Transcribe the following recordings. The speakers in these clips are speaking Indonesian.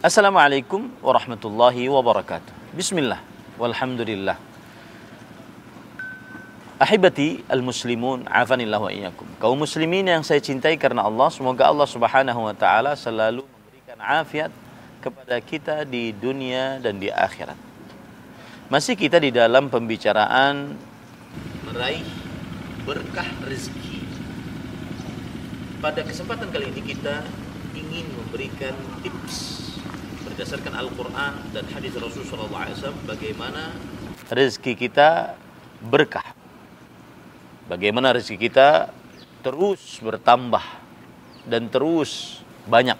Assalamualaikum warahmatullahi wabarakatuh. Bismillah. Walhamdulillah. Ahibati al-muslimun afanillahu wa iyyakum. Kaum muslimin yang saya cintai karena Allah, semoga Allah Subhanahu wa taala selalu memberikan afiat kepada kita di dunia dan di akhirat. Masih kita di dalam pembicaraan meraih berkah rezeki. Pada kesempatan kali ini kita ingin memberikan tips berdasarkan Al-Quran dan hadis Rasulullah SAW bagaimana rezeki kita berkah. Bagaimana rezeki kita terus bertambah dan terus banyak.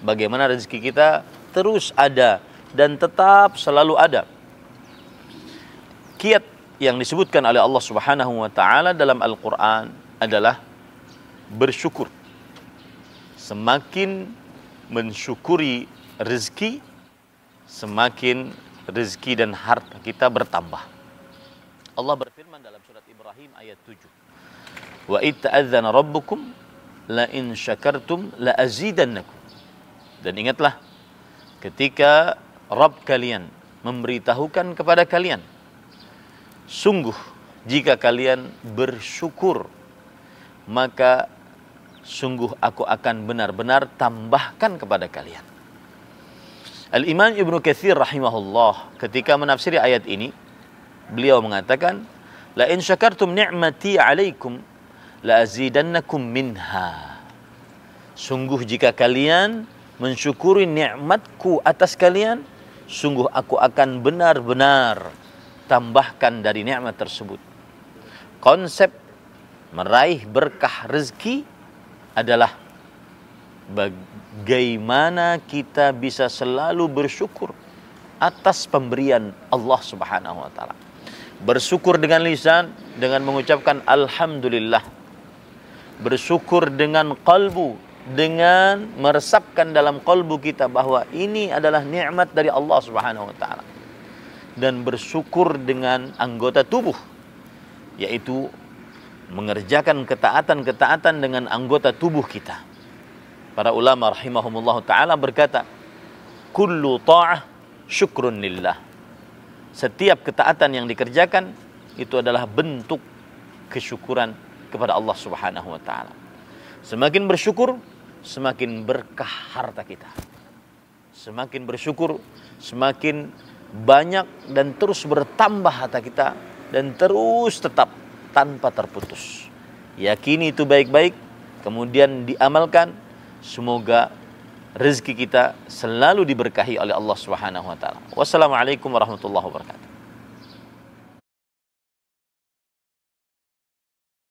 Bagaimana rezeki kita terus ada dan tetap selalu ada. Kiat yang disebutkan oleh Allah Subhanahu wa taala dalam Al-Qur'an adalah bersyukur. Semakin mensyukuri rezeki, semakin rezeki dan harta kita bertambah. Allah berfirman dalam surat Ibrahim ayat 7. Wa itta'adzana rabbukum la in syakartum la azidannakum. Dan ingatlah ketika Rabb kalian memberitahukan kepada kalian sungguh jika kalian bersyukur maka sungguh aku akan benar-benar tambahkan kepada kalian Al-Imam Ibnu Kathir rahimahullah ketika menafsiri ayat ini beliau mengatakan la شَكَرْتُمْ نِعْمَتِي عَلَيْكُمْ لَأَزِيدَنَّكُمْ مِنْهَا Sungguh jika kalian mensyukuri nikmatku atas kalian, sungguh aku akan benar-benar tambahkan dari nikmat tersebut. Konsep meraih berkah rezeki adalah bagaimana kita bisa selalu bersyukur atas pemberian Allah Subhanahu wa taala. Bersyukur dengan lisan dengan mengucapkan alhamdulillah. Bersyukur dengan kalbu dengan meresapkan dalam kalbu kita bahwa ini adalah nikmat dari Allah Subhanahu wa taala. Dan bersyukur dengan anggota tubuh yaitu mengerjakan ketaatan-ketaatan dengan anggota tubuh kita Para ulama rahimahumullah ta'ala berkata, Kullu ta'ah syukrun lillah. Setiap ketaatan yang dikerjakan, itu adalah bentuk kesyukuran kepada Allah subhanahu wa ta'ala. Semakin bersyukur, semakin berkah harta kita. Semakin bersyukur, semakin banyak dan terus bertambah harta kita dan terus tetap tanpa terputus. Yakini itu baik-baik, kemudian diamalkan, Semoga rezeki kita selalu diberkahi oleh Allah Subhanahu wa taala. Wassalamualaikum warahmatullahi wabarakatuh.